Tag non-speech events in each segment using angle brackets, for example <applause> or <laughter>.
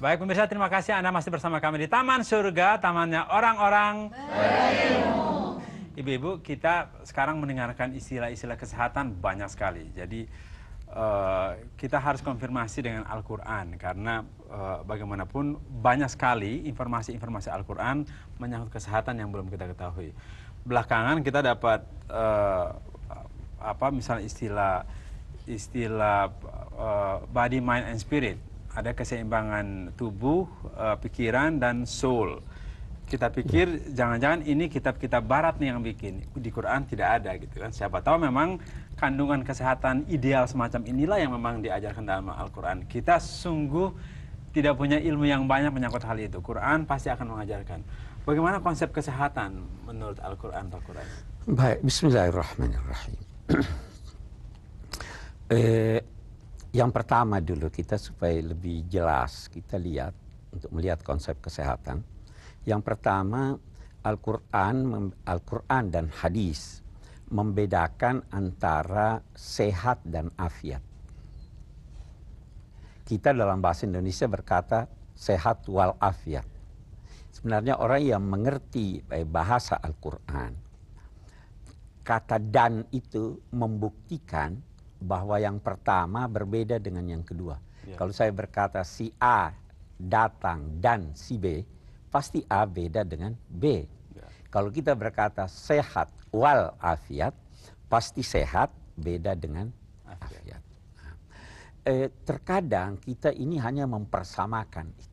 Baik pemirsa, terima kasih Anda masih bersama kami di Taman Surga, tamannya orang-orang Ibu-ibu, kita sekarang mendengarkan istilah-istilah kesehatan banyak sekali. Jadi uh, kita harus konfirmasi dengan Al-Quran karena uh, bagaimanapun banyak sekali informasi-informasi Al-Quran menyangkut kesehatan yang belum kita ketahui. Belakangan kita dapat uh, apa misalnya istilah istilah uh, body, mind, and spirit ada keseimbangan tubuh, uh, pikiran dan soul. Kita pikir jangan-jangan ini kitab-kitab barat nih yang bikin. Di Quran tidak ada gitu kan. Siapa tahu memang kandungan kesehatan ideal semacam inilah yang memang diajarkan dalam Al-Qur'an. Kita sungguh tidak punya ilmu yang banyak menyangkut hal itu. Quran pasti akan mengajarkan. Bagaimana konsep kesehatan menurut Al-Qur'an Al Quran? Baik, bismillahirrahmanirrahim. <clears throat> eh yang pertama dulu kita supaya lebih jelas kita lihat untuk melihat konsep kesehatan. Yang pertama Al-Qur'an al dan hadis membedakan antara sehat dan afiat. Kita dalam bahasa Indonesia berkata sehat wal afiat. Sebenarnya orang yang mengerti eh, bahasa Al-Qur'an kata dan itu membuktikan bahwa yang pertama berbeda dengan yang kedua. Ya. Kalau saya berkata si A datang dan si B, pasti A beda dengan B. Ya. Kalau kita berkata sehat wal afiat, pasti sehat beda dengan afiat. afiat. Nah, eh, terkadang kita ini hanya mempersamakan itu.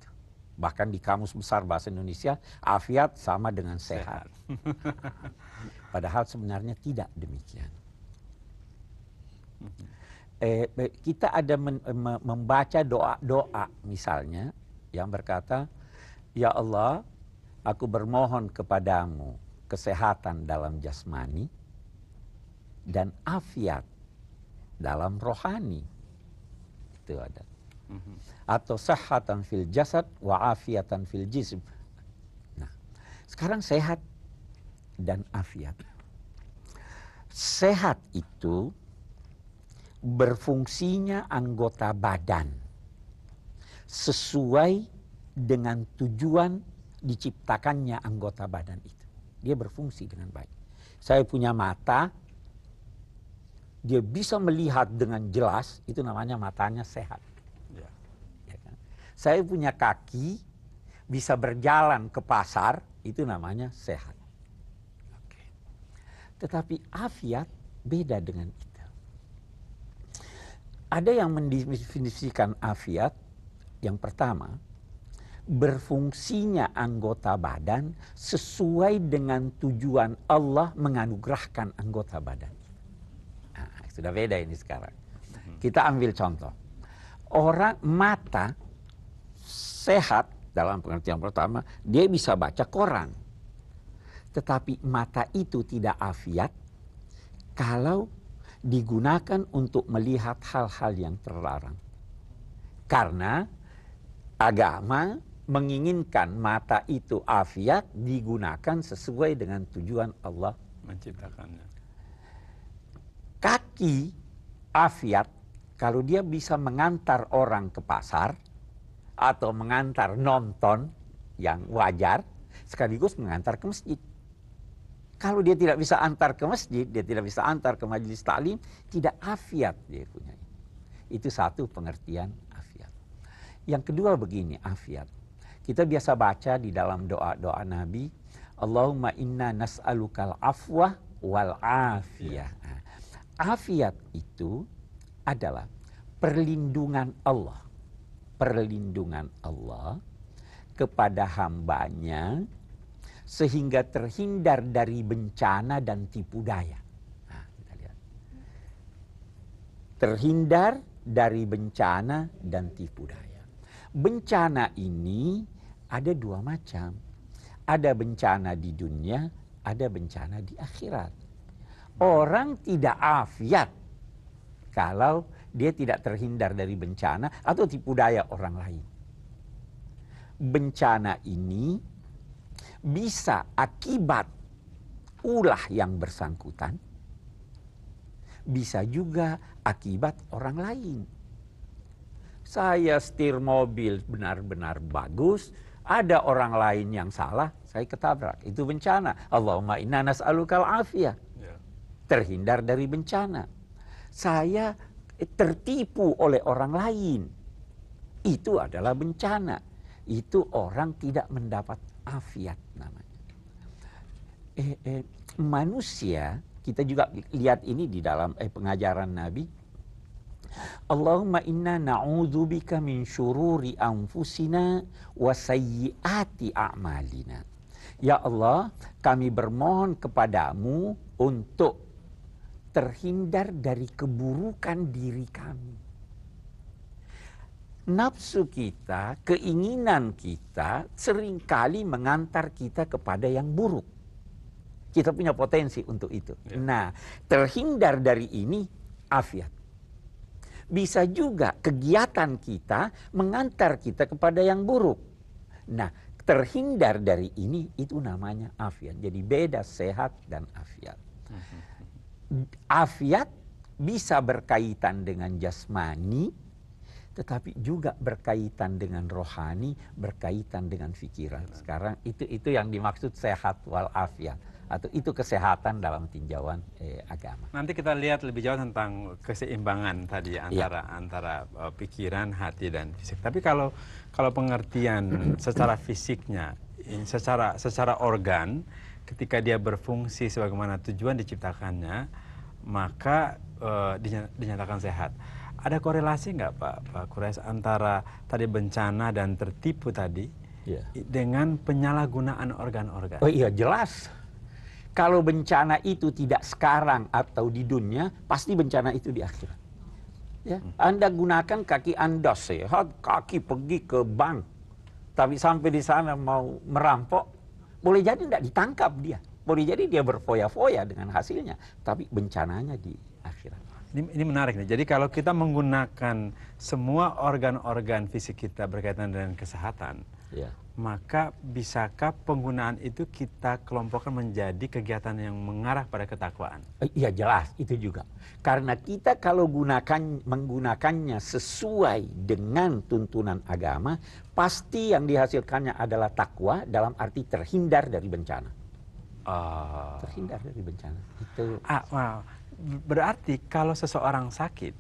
Bahkan di Kamus Besar Bahasa Indonesia, afiat sama dengan sehat. sehat. <laughs> Padahal sebenarnya tidak demikian eh, kita ada men, eh, membaca doa-doa misalnya yang berkata, Ya Allah, aku bermohon kepadamu kesehatan dalam jasmani dan afiat dalam rohani. Itu ada. Mhm. Atau sehatan fil jasad wa afiatan fil jism. Nah, sekarang sehat dan afiat. Sehat itu berfungsinya anggota badan sesuai dengan tujuan diciptakannya anggota badan itu. Dia berfungsi dengan baik. Saya punya mata, dia bisa melihat dengan jelas, itu namanya matanya sehat. Ya. ya kan? Saya punya kaki, bisa berjalan ke pasar, itu namanya sehat. Tetapi afiat beda dengan itu ada yang mendefinisikan afiat yang pertama berfungsinya anggota badan sesuai dengan tujuan Allah menganugerahkan anggota badan. Nah, sudah beda ini sekarang. Mhm. Kita ambil contoh. Orang mata sehat dalam pengertian pertama, dia bisa baca koran. Tetapi mata itu tidak afiat kalau digunakan untuk melihat hal-hal yang terlarang. Karena agama menginginkan mata itu afiat digunakan sesuai dengan tujuan Allah menciptakannya. Kaki afiat kalau dia bisa mengantar orang ke pasar atau mengantar nonton yang wajar sekaligus mengantar ke masjid. Kalau dia tidak bisa antar ke masjid, dia tidak bisa antar ke majelis taklim, tidak afiat dia punya. Itu satu pengertian afiat. Yang kedua begini, afiat. Kita biasa baca di dalam doa-doa Nabi, Allahumma inna nas'alukal afwa wal afiyah. Iya. Nah, afiat itu adalah perlindungan Allah. Perlindungan Allah kepada hambanya sehingga terhindar dari bencana dan tipu daya. Nah, kita lihat. Terhindar dari bencana dan tipu daya. Bencana ini ada dua macam. Ada bencana di dunia, ada bencana di akhirat. Orang tidak afiat kalau dia tidak terhindar dari bencana atau tipu daya orang lain. Bencana ini bisa akibat ulah yang bersangkutan, bisa juga akibat orang lain. Saya setir mobil benar-benar bagus, ada orang lain yang salah, saya ketabrak. Itu bencana. Allahumma inna nas'alukal afiyah. Ya. Terhindar dari bencana. Saya tertipu oleh orang lain. Itu adalah bencana itu orang tidak mendapat afiat namanya. Eh, eh, manusia kita juga lihat ini di dalam eh, pengajaran Nabi. Allahumma inna na'udzubika min syururi anfusina wa sayyiati a'malina. Ya Allah, kami bermohon kepadamu untuk terhindar dari keburukan diri kami nafsu kita, keinginan kita seringkali mengantar kita kepada yang buruk. Kita punya potensi untuk itu. Ya. Nah, terhindar dari ini afiat. Bisa juga kegiatan kita mengantar kita kepada yang buruk. Nah, terhindar dari ini itu namanya afiat. Jadi beda sehat dan afiat. Hmm. Afiat bisa berkaitan dengan jasmani, tetapi juga berkaitan dengan rohani, berkaitan dengan pikiran. Sekarang itu itu yang dimaksud sehat walafiat atau itu kesehatan dalam tinjauan eh, agama. Nanti kita lihat lebih jauh tentang keseimbangan tadi iya. antara ya. antara uh, pikiran, hati dan fisik. Tapi kalau kalau pengertian <clears throat> secara fisiknya, secara secara organ, ketika dia berfungsi sebagaimana tujuan diciptakannya, maka uh, dinyatakan sehat. Ada korelasi nggak Pak, Pak Kures antara tadi bencana dan tertipu tadi ya. dengan penyalahgunaan organ-organ? Oh iya jelas. Kalau bencana itu tidak sekarang atau di dunia, pasti bencana itu di akhirat. Ya, hmm. Anda gunakan kaki Anda sehat, kaki pergi ke bank, tapi sampai di sana mau merampok, boleh jadi tidak ditangkap dia. Boleh jadi dia berfoya-foya dengan hasilnya, tapi bencananya di akhirat. Ini, ini menarik nih. Jadi kalau kita menggunakan semua organ-organ fisik kita berkaitan dengan kesehatan, yeah. maka bisakah penggunaan itu kita kelompokkan menjadi kegiatan yang mengarah pada ketakwaan? Eh, iya jelas itu juga. Karena kita kalau gunakan menggunakannya sesuai dengan tuntunan agama, pasti yang dihasilkannya adalah takwa dalam arti terhindar dari bencana. Uh. Terhindar dari bencana. Itu. Ah, wow berarti kalau seseorang sakit,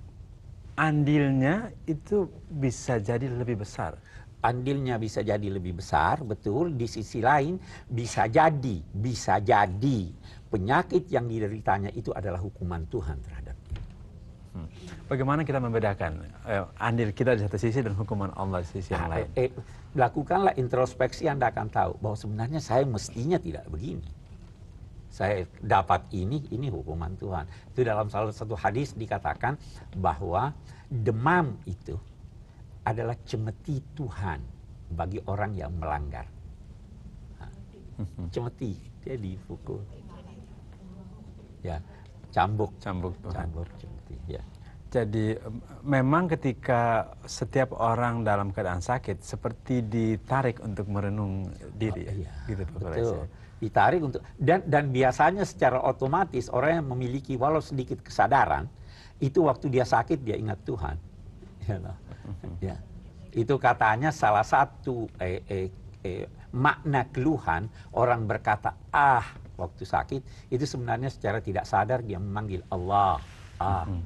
andilnya itu bisa jadi lebih besar. Andilnya bisa jadi lebih besar, betul. Di sisi lain bisa jadi, bisa jadi penyakit yang dideritanya itu adalah hukuman Tuhan terhadapnya. Hmm. Bagaimana kita membedakan eh, andil kita di satu sisi dan hukuman Allah di sisi yang ah, lain? Eh, eh, lakukanlah introspeksi, Anda akan tahu bahwa sebenarnya saya mestinya tidak begini saya dapat ini, ini hukuman Tuhan. Itu dalam salah satu hadis dikatakan bahwa demam itu adalah cemeti Tuhan bagi orang yang melanggar. Cemeti, dia dipukul. Ya, cambuk. Cambuk Tuhan. Cambuk, cemeti, ya. Jadi memang ketika setiap orang dalam keadaan sakit seperti ditarik untuk merenung diri, oh, iya. gitu Pak Betul ditarik untuk dan dan biasanya secara otomatis orang yang memiliki walau sedikit kesadaran itu waktu dia sakit dia ingat Tuhan <laughs> ya, know? Mhm. yeah. itu katanya salah satu eh, eh, eh, makna keluhan orang berkata ah waktu sakit itu sebenarnya secara tidak sadar dia memanggil Allah ah mhm.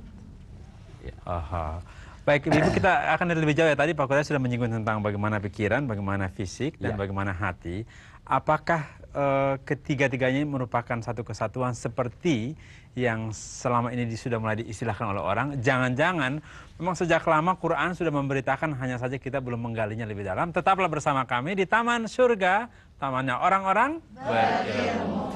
yeah. Aha. Baik, Ibu kita akan lebih jauh ya. Tadi Pak Kuda sudah menyinggung tentang bagaimana pikiran, bagaimana fisik, dan ya. bagaimana hati apakah eh, ketiga-tiganya merupakan satu kesatuan seperti yang selama ini sudah mulai diistilahkan oleh orang. Jangan-jangan memang sejak lama Quran sudah memberitakan hanya saja kita belum menggalinya lebih dalam. Tetaplah bersama kami di Taman Surga, tamannya orang-orang berilmu.